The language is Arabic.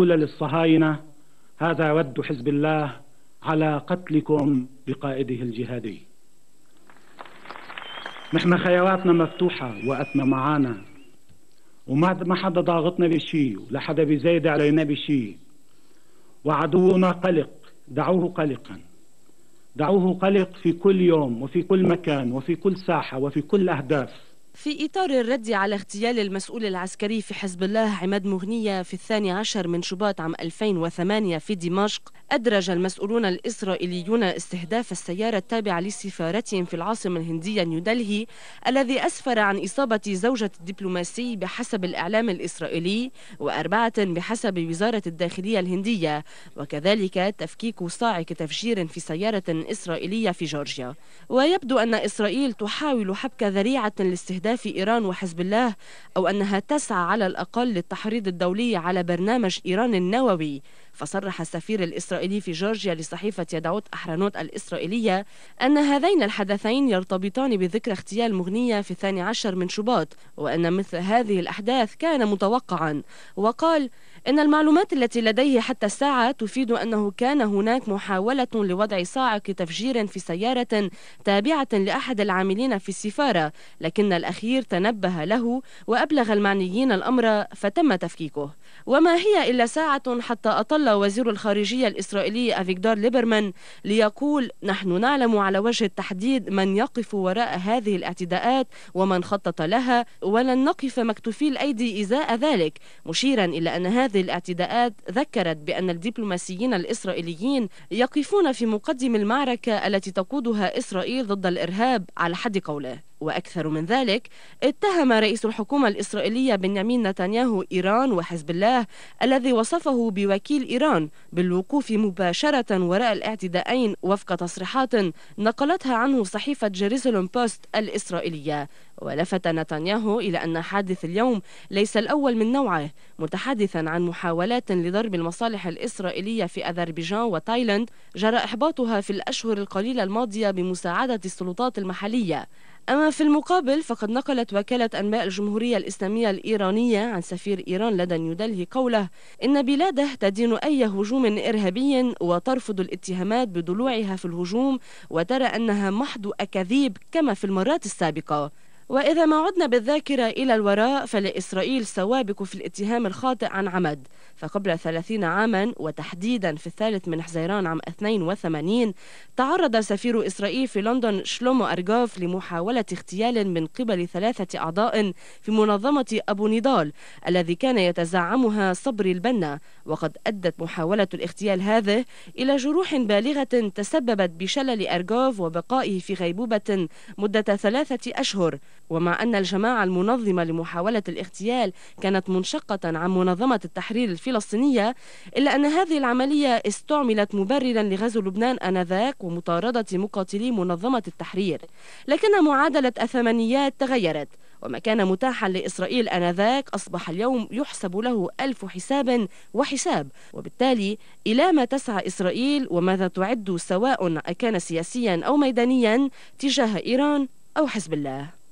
قل للصهاينة هذا رد حزب الله على قتلكم بقائده الجهادي نحن خياراتنا مفتوحة وقتنا معانا وما ما حدا ضاغطنا بشيء ولا حدا بيزيد علينا بشيء وعدونا قلق دعوه قلقا دعوه قلق في كل يوم وفي كل مكان وفي كل ساحة وفي كل أهداف في إطار الرد على اغتيال المسؤول العسكري في حزب الله عماد مغنية في الثاني عشر من شباط عام 2008 في دمشق أدرج المسؤولون الإسرائيليون استهداف السيارة التابعة لسفارتهم في العاصمة الهندية نيودلهي الذي أسفر عن إصابة زوجة الدبلوماسي بحسب الإعلام الإسرائيلي وأربعة بحسب وزارة الداخلية الهندية وكذلك تفكيك صاعق تفجير في سيارة إسرائيلية في جورجيا ويبدو أن إسرائيل تحاول حبك ذريعة لاستهداف أهداف إيران وحزب الله أو أنها تسعى على الأقل للتحريض الدولي على برنامج إيران النووي فصرح السفير الإسرائيلي في جورجيا لصحيفة يدعوت أحرانوت الإسرائيلية أن هذين الحدثين يرتبطان بذكرى اغتيال مغنية في الثاني عشر من شباط وأن مثل هذه الأحداث كان متوقعا وقال إن المعلومات التي لديه حتى الساعة تفيد أنه كان هناك محاولة لوضع صاعق تفجير في سيارة تابعة لأحد العاملين في السفارة لكن الأخير تنبه له وأبلغ المعنيين الأمر فتم تفكيكه وما هي إلا ساعة حتى أطل تظل وزير الخارجية الإسرائيلي أفيغدور ليبرمان ليقول نحن نعلم على وجه التحديد من يقف وراء هذه الاعتداءات ومن خطط لها ولن نقف مكتوفي الأيدي إزاء ذلك مشيرا إلى أن هذه الاعتداءات ذكرت بأن الدبلوماسيين الإسرائيليين يقفون في مقدم المعركة التي تقودها إسرائيل ضد الإرهاب على حد قوله وأكثر من ذلك اتهم رئيس الحكومة الإسرائيلية بنيامين نتنياهو إيران وحزب الله الذي وصفه بوكيل إيران بالوقوف مباشرة وراء الاعتداءين وفق تصريحات نقلتها عنه صحيفة جيروسلم بوست الإسرائيلية ولفت نتنياهو إلى أن حادث اليوم ليس الأول من نوعه متحدثا عن محاولات لضرب المصالح الإسرائيلية في أذربيجان وتايلاند جرى إحباطها في الأشهر القليلة الماضية بمساعدة السلطات المحلية أما في المقابل فقد نقلت وكالة أنباء الجمهورية الإسلامية الإيرانية عن سفير إيران لدى نيودلهي قوله إن بلاده تدين أي هجوم إرهابي وترفض الاتهامات بدلوعها في الهجوم وترى أنها محض أكاذيب كما في المرات السابقة وإذا ما عدنا بالذاكرة إلى الوراء فلإسرائيل سوابق في الاتهام الخاطئ عن عمد فقبل 30 عاما وتحديدا في الثالث من حزيران عام 82 تعرض سفير إسرائيل في لندن شلومو أرجوف لمحاولة اغتيال من قبل ثلاثة أعضاء في منظمة أبو نضال الذي كان يتزعمها صبري البنا وقد أدت محاولة الاغتيال هذه إلى جروح بالغة تسببت بشلل أرجوف وبقائه في غيبوبة مدة ثلاثة أشهر ومع أن الجماعة المنظمة لمحاولة الاغتيال كانت منشقة عن منظمة التحرير الفلسطينية إلا أن هذه العملية استعملت مبررا لغزو لبنان آنذاك ومطاردة مقاتلي منظمة التحرير لكن معادلة الثمانيات تغيرت وما كان متاحا لإسرائيل آنذاك أصبح اليوم يحسب له ألف حساب وحساب وبالتالي إلى ما تسعى إسرائيل وماذا تعد سواء أكان سياسيا أو ميدانيا تجاه إيران أو حزب الله